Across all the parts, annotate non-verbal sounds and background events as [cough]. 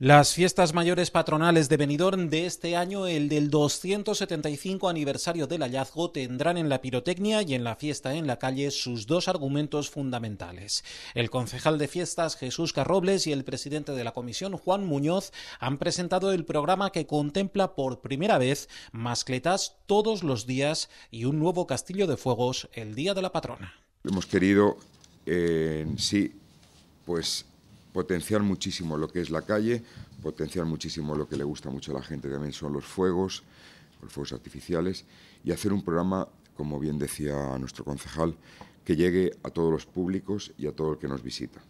Las fiestas mayores patronales de Benidorm de este año, el del 275 aniversario del hallazgo, tendrán en la pirotecnia y en la fiesta en la calle sus dos argumentos fundamentales. El concejal de fiestas Jesús Carrobles y el presidente de la comisión Juan Muñoz han presentado el programa que contempla por primera vez mascletas todos los días y un nuevo castillo de fuegos el día de la patrona. Hemos querido, eh, sí, pues potenciar muchísimo lo que es la calle, potenciar muchísimo lo que le gusta mucho a la gente también son los fuegos, los fuegos artificiales, y hacer un programa, como bien decía nuestro concejal, que llegue a todos los públicos y a todo el que nos visita.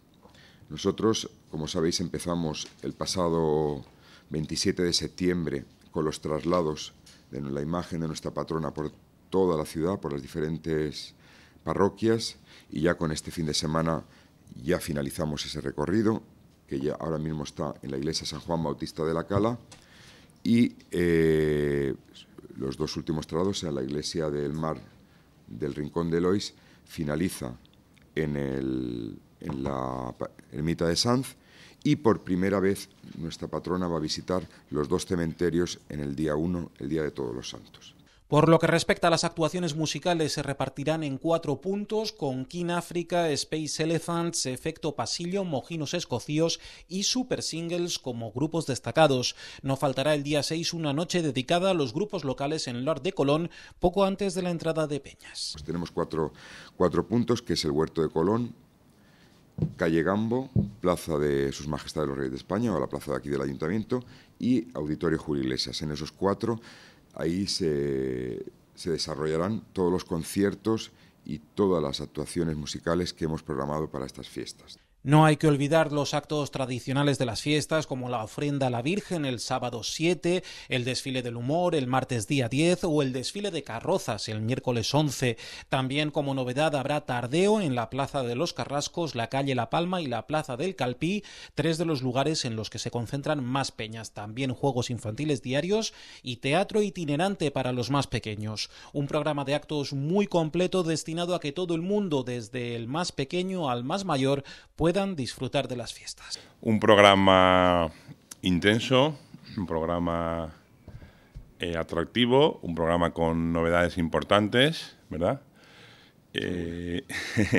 Nosotros, como sabéis, empezamos el pasado 27 de septiembre con los traslados de la imagen de nuestra patrona por toda la ciudad, por las diferentes parroquias, y ya con este fin de semana ya finalizamos ese recorrido, que ya ahora mismo está en la iglesia San Juan Bautista de la Cala, y eh, los dos últimos trados, en la iglesia del Mar del Rincón de Lois, finaliza en, el, en la ermita de Sanz, y por primera vez nuestra patrona va a visitar los dos cementerios en el día 1, el Día de Todos los Santos. Por lo que respecta a las actuaciones musicales, se repartirán en cuatro puntos con King Africa, Space Elephants, Efecto Pasillo, Mojinos Escocíos y Super Singles como grupos destacados. No faltará el día 6 una noche dedicada a los grupos locales en el Lord de Colón, poco antes de la entrada de Peñas. Pues tenemos cuatro, puntos, que es el Huerto de Colón, Calle Gambo, Plaza de Sus Majestades los Reyes de España, o la plaza de aquí del Ayuntamiento, y Auditorio Julio En esos cuatro Ahí se, desarrollarán todos los conciertos y todas las actuaciones musicales que hemos programado para estas fiestas. No hay que olvidar los actos tradicionales de las fiestas como la ofrenda a la Virgen el sábado 7, el desfile del humor el martes día 10 o el desfile de carrozas el miércoles 11. También como novedad habrá tardeo en la Plaza de los Carrascos, la calle La Palma y la Plaza del Calpí, tres de los lugares en los que se concentran más peñas. También juegos infantiles diarios y teatro itinerante para los más pequeños. Un programa de actos muy completo destinado a que todo el mundo, desde el más pequeño al más mayor, pueda disfrutar de las fiestas. Un programa intenso, un programa eh, atractivo, un programa con novedades importantes, ¿verdad? Eh,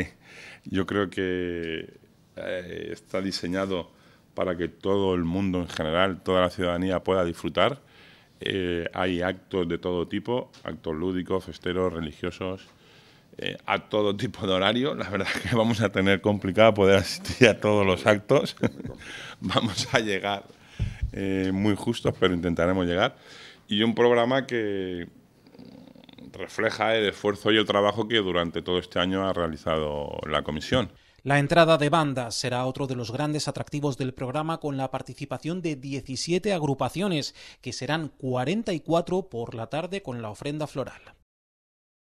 [laughs] yo creo que eh, está diseñado para que todo el mundo en general, toda la ciudadanía pueda disfrutar. hay actos de todo tipo, actos lúdicos, festeros, religiosos, eh, a todo tipo de horario. La verdad [laughs] que vamos a tener complicado poder asistir a todos los actos. [laughs] vamos a llegar eh, muy justos, pero intentaremos llegar. Y un programa que refleja el esfuerzo y el trabajo que durante todo este año ha realizado la comisión. La entrada de bandas será otro de los grandes atractivos del programa con la participación de 17 agrupaciones, que serán 44 por la tarde con la ofrenda floral.